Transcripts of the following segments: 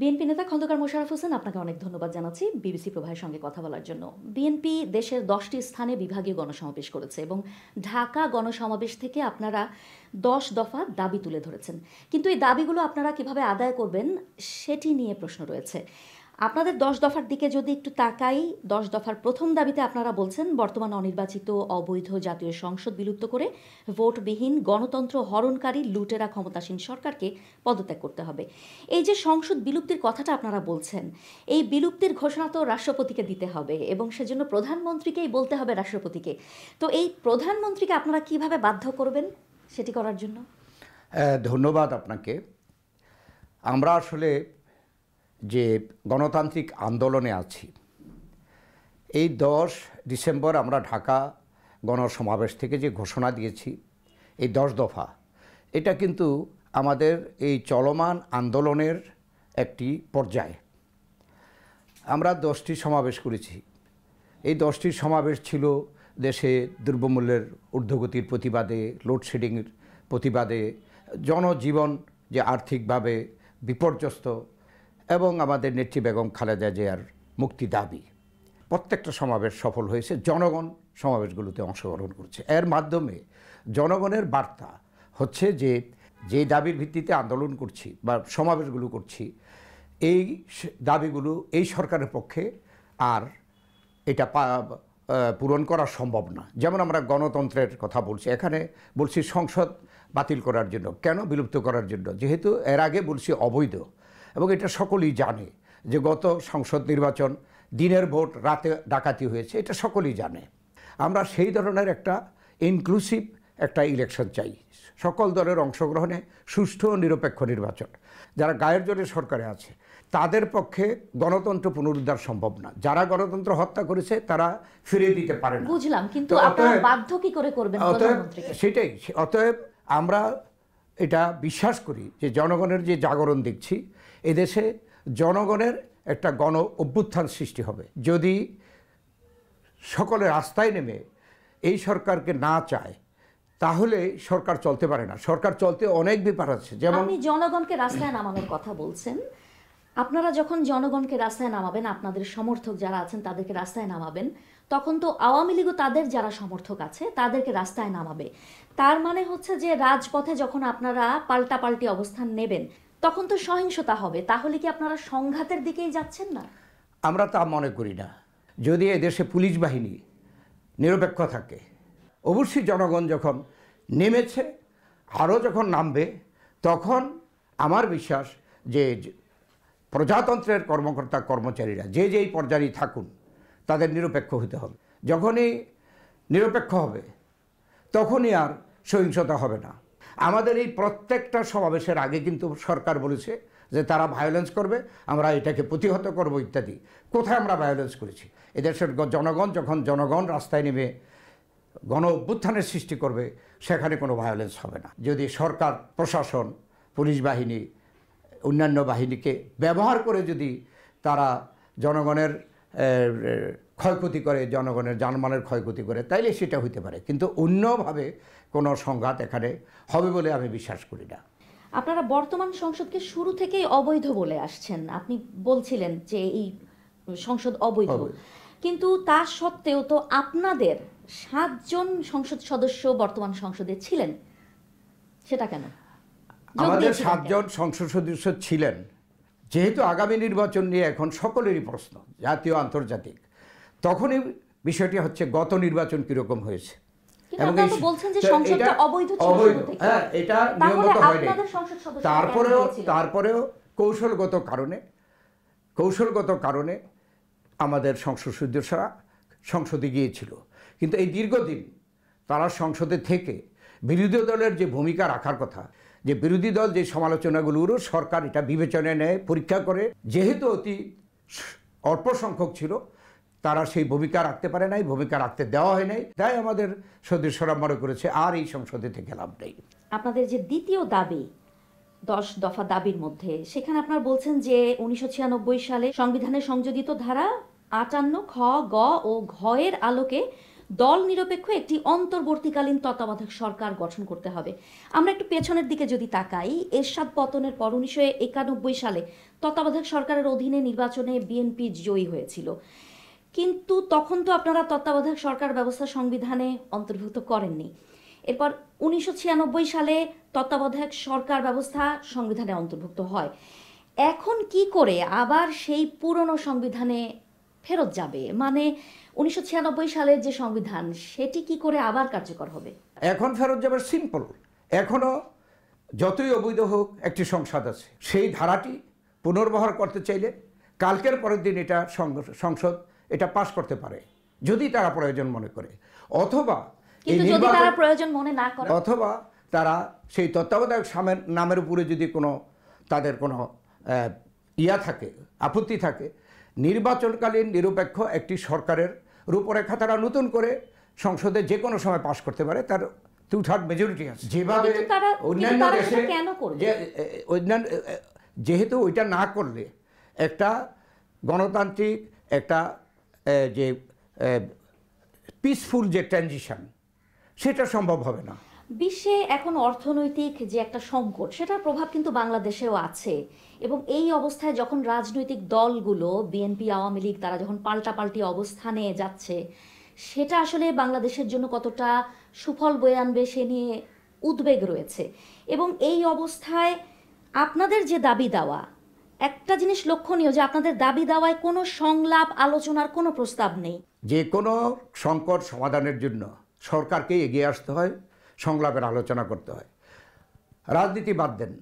BNP নেতা খন্দকার মোশারফ হোসেন আপনাকে অনেক ধন্যবাদ জানাচ্ছি বিবিসি প্রভায়ের সঙ্গে কথা বলার জন্য বিএনপি দেশের দশটি স্থানে বিভাগীয় গণসমাবেশ করেছে এবং ঢাকা গণসমাবেশ থেকে আপনারা দশ দফা দাবি তুলে ধরেছেন কিন্তু এই দাবিগুলো আপনারা কিভাবে আদায় করবেন সেটি নিয়ে প্রশ্ন রয়েছে আপনাদের দশ দফার দিকে যদি একটু তাকাই দশ দফার প্রথম দাবিতে আপনারা বলছেন বর্তমান অনির্বাচিত অবৈধ জাতীয় সংসদ বিলুপ্ত করে ভোটবিহীন গণতন্ত্র হরণকারী লুটেরা ক্ষমতাসীন সরকারকে পদত্যাগ করতে হবে এই যে সংসদ বিলুপ্তির কথাটা আপনারা বলছেন এই বিলুপ্তির ঘোষণা তো রাষ্ট্রপতিকে দিতে হবে এবং সেজন্য প্রধানমন্ত্রীকেই বলতে হবে রাষ্ট্রপতিকে তো এই প্রধানমন্ত্রীকে আপনারা কিভাবে বাধ্য করবেন সেটি করার জন্য ধন্যবাদ আপনাকে আমরা আসলে যে গণতান্ত্রিক আন্দোলনে আছি এই দশ ডিসেম্বর আমরা ঢাকা গণসমাবেশ থেকে যে ঘোষণা দিয়েছি এই দশ দফা এটা কিন্তু আমাদের এই চলমান আন্দোলনের একটি পর্যায় আমরা দশটি সমাবেশ করেছি এই দশটি সমাবেশ ছিল দেশে দ্রব্যমূল্যের ঊর্ধ্বগতির প্রতিবাদে লোডশেডিংয়ের প্রতিবাদে জনজীবন যে আর্থিকভাবে বিপর্যস্ত এবং আমাদের নেত্রী বেগম খালেদা জিয়ার মুক্তি দাবি প্রত্যেকটা সমাবেশ সফল হয়েছে জনগণ সমাবেশগুলোতে অংশগ্রহণ করছে এর মাধ্যমে জনগণের বার্তা হচ্ছে যে যে দাবির ভিত্তিতে আন্দোলন করছি বা সমাবেশগুলো করছি এই দাবিগুলো এই সরকারের পক্ষে আর এটা পূরণ করা সম্ভব না যেমন আমরা গণতন্ত্রের কথা বলছি এখানে বলছি সংসদ বাতিল করার জন্য কেন বিলুপ্ত করার জন্য যেহেতু এর আগে বলছি অবৈধ এবং এটা সকলেই জানে যে গত সংসদ নির্বাচন দিনের ভোট রাতে ডাকাতি হয়েছে এটা সকলেই জানে আমরা সেই ধরনের একটা ইনক্লুসিভ একটা ইলেকশন চাই সকল দলের অংশগ্রহণে সুষ্ঠু ও নিরপেক্ষ নির্বাচন যারা গায়ের জোরে সরকারে আছে তাদের পক্ষে গণতন্ত্র পুনরুদ্ধার সম্ভব না যারা গণতন্ত্র হত্যা করেছে তারা ফিরে দিতে পারে না বুঝলাম কিন্তু বাধ্য কি করে করবেন সেটাই অতএব আমরা এটা বিশ্বাস করি যে জনগণের যে জাগরণ দেখছি এদেশে জনগণের একটা গণ অভ্যুত্থান সৃষ্টি হবে যদি সকলে রাস্তায় নেমে এই সরকারকে না চায় তাহলে সরকার চলতে পারে না সরকার চলতে অনেক ব্যাপার আছে যেমন আপনি জনগণকে রাস্তায় নামানোর কথা বলছেন আপনারা যখন জনগণকে রাস্তায় নামাবেন আপনাদের সমর্থক যারা আছেন তাদেরকে রাস্তায় নামাবেন তখন তো আওয়ামী লীগও তাদের যারা সমর্থক আছে তাদেরকে রাস্তায় নামাবে তার মানে হচ্ছে যে রাজপথে যখন আপনারা পাল্টাপাল্টি অবস্থান নেবেন তখন তো সহিংসতা হবে তাহলে কি আপনারা সংঘাতের দিকেই যাচ্ছেন না আমরা তা মনে করি না যদি দেশে পুলিশ বাহিনী নিরপেক্ষ থাকে অবশ্যই জনগণ যখন নেমেছে আরও যখন নামবে তখন আমার বিশ্বাস যে প্রজাতন্ত্রের কর্মকর্তা কর্মচারীরা যে যেই পর্যায়ে থাকুন তাদের নিরপেক্ষ হতে হবে যখনই নিরপেক্ষ হবে তখনই আর সহিংসতা হবে না আমাদের এই প্রত্যেকটা সমাবেশের আগে কিন্তু সরকার বলেছে যে তারা ভায়োলেন্স করবে আমরা এটাকে প্রতিহত করব ইত্যাদি কোথায় আমরা ভায়োলেন্স করেছি এদেশের জনগণ যখন জনগণ রাস্তায় নেমে গণ অভ্যুত্থানের সৃষ্টি করবে সেখানে কোনো ভায়োলেন্স হবে না যদি সরকার প্রশাসন পুলিশ বাহিনী অন্যান্য বাহিনীকে ব্যবহার করে যদি তারা জনগণের ক্ষয়ক্ষতি করে জনগণের জানমানের ক্ষয়ক্ষতি করে তাইলে সেটা হইতে পারে কিন্তু অন্যভাবে কোনো সংঘাত এখানে হবে বলে আমি বিশ্বাস করি না আপনারা বর্তমান সংসদকে শুরু থেকেই অবৈধ বলে আসছেন আপনি বলছিলেন যে এই সংসদ অবৈধ কিন্তু তা সত্ত্বেও তো আপনাদের সাতজন সংসদ সদস্য বর্তমান সংসদে ছিলেন সেটা কেন আমাদের সাতজন সংসদ সদস্য ছিলেন যেহেতু আগামী নির্বাচন নিয়ে এখন সকলেরই প্রশ্ন জাতীয় আন্তর্জাতিক তখনই বিষয়টি হচ্ছে গত নির্বাচন কীরকম হয়েছে এবং এটা হ্যাঁ, নিয়মিত হয়নি তারপরেও তারপরেও কৌশলগত কারণে কৌশলগত কারণে আমাদের সংসদ সদস্যরা সংসদে গিয়েছিল কিন্তু এই দীর্ঘদিন তারা সংসদে থেকে বিরোধী দলের যে ভূমিকা রাখার কথা যে বিরোধী দল যে সমালোচনাগুলোরও সরকার এটা বিবেচনায় নেয় পরীক্ষা করে যেহেতু অতি অল্প সংখ্যক ছিল তারা সেই ভূমিকা রাখতে পারে নাই ভূমিকা রাখতে দেওয়া হয় নাই তাই আমাদের সদস্যরা মনে করেছে আর এই সংসদে থেকে লাভ নেই আপনাদের যে দ্বিতীয় দাবি দশ দফা দাবির মধ্যে সেখানে আপনারা বলছেন যে উনিশশো সালে সংবিধানে সংযোজিত ধারা আটান্ন খ গ ও ঘ এর আলোকে দল নিরপেক্ষ একটি অন্তর্বর্তীকালীন তত্ত্বাবধায়ক সরকার গঠন করতে হবে আমরা একটু পেছনের দিকে যদি তাকাই এরশাদ পতনের পর উনিশশো একানব্বই সালে তত্ত্বাবধায়ক সরকারের অধীনে নির্বাচনে বিএনপি জয়ী হয়েছিল কিন্তু তখন তো আপনারা তত্ত্বাবধায়ক সরকার ব্যবস্থা সংবিধানে অন্তর্ভুক্ত করেননি এরপর উনিশশো সালে তত্ত্বাবধায়ক সরকার ব্যবস্থা সংবিধানে অন্তর্ভুক্ত হয় এখন কি করে আবার সেই পুরনো সংবিধানে ফেরত যাবে মানে উনিশশো সালে যে সংবিধান সেটি কি করে আবার কার্যকর হবে এখন ফেরত যাবে সিম্পল এখনও যতই অবৈধ হোক একটি সংসদ আছে সেই ধারাটি পুনর্বহার করতে চাইলে কালকের পরের দিন এটা সংসদ এটা পাশ করতে পারে যদি তারা প্রয়োজন মনে করে অথবা অথবা তারা সেই তত্ত্বাবধায়ক নামের উপরে যদি কোনো তাদের কোনো ইয়া থাকে আপত্তি থাকে নির্বাচনকালীন নিরপেক্ষ একটি সরকারের রূপরেখা তারা নতুন করে সংসদে যে কোনো সময় পাশ করতে পারে তার টু থার্ড মেজরিটি আছে যেভাবে অন্যান্য দেশে অন্যান্য যেহেতু ওইটা না করলে একটা গণতান্ত্রিক একটা যে পিসফুল যে ট্রানজিশান সেটা সম্ভব হবে না বিশ্বে এখন অর্থনৈতিক যে একটা সংকট সেটার প্রভাব কিন্তু বাংলাদেশেও আছে এবং এই অবস্থায় যখন রাজনৈতিক দলগুলো বিএনপি আওয়ামী লীগ তারা যখন পাল্টাপাল্টি অবস্থানে যাচ্ছে সেটা আসলে বাংলাদেশের জন্য কতটা সুফল বয়ে আনবে সে নিয়ে উদ্বেগ রয়েছে এবং এই অবস্থায় আপনাদের যে দাবি দেওয়া একটা জিনিস লক্ষণীয় যে আপনাদের দাবি দেওয়ায় কোনো সংলাপ আলোচনার কোনো প্রস্তাব নেই যে কোনো সংকট সমাধানের জন্য সরকারকে এগিয়ে আসতে হয় সংলাপের আলোচনা করতে হয় রাজনীতি বাদ দেন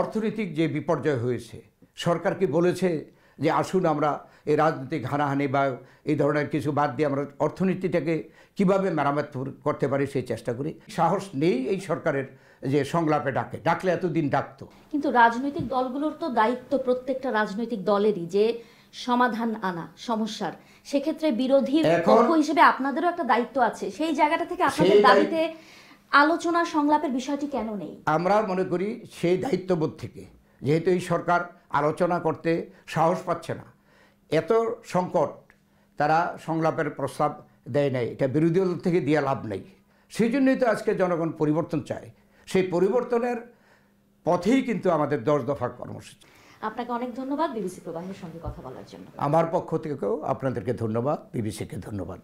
অর্থনৈতিক যে বিপর্যয় হয়েছে সরকার কি বলেছে যে আসুন আমরা এই রাজনৈতিক হানাহানি বা এই ধরনের কিছু বাদ দিয়ে আমরা অর্থনীতিটাকে কিভাবে মেরামত করতে পারি সেই চেষ্টা করি সাহস নেই এই সরকারের যে সংলাপে ডাকে ডাকলে এতদিন ডাকতো কিন্তু রাজনৈতিক দলগুলোর তো দায়িত্ব প্রত্যেকটা রাজনৈতিক দলেরই যে সমাধান আনা সমস্যার সেক্ষেত্রে বিরোধী হিসেবে আপনাদেরও একটা দায়িত্ব আছে সেই জায়গাটা থেকে আপনাদের দাবিতে আলোচনা সংলাপের বিষয়টি কেন নেই আমরা মনে করি সেই দায়িত্ববোধ থেকে যেহেতু এই সরকার আলোচনা করতে সাহস পাচ্ছে না এত সংকট তারা সংলাপের প্রস্তাব দেয় নাই এটা বিরোধী দল থেকে দিয়ে লাভ নেই সেই জন্যই তো আজকে জনগণ পরিবর্তন চায় সেই পরিবর্তনের পথেই কিন্তু আমাদের দশ দফা কর্মসূচি আপনাকে অনেক ধন্যবাদ বিবিসি প্রবাহের সঙ্গে কথা বলার জন্য আমার পক্ষ থেকেও আপনাদেরকে ধন্যবাদ বিবিসিকে ধন্যবাদ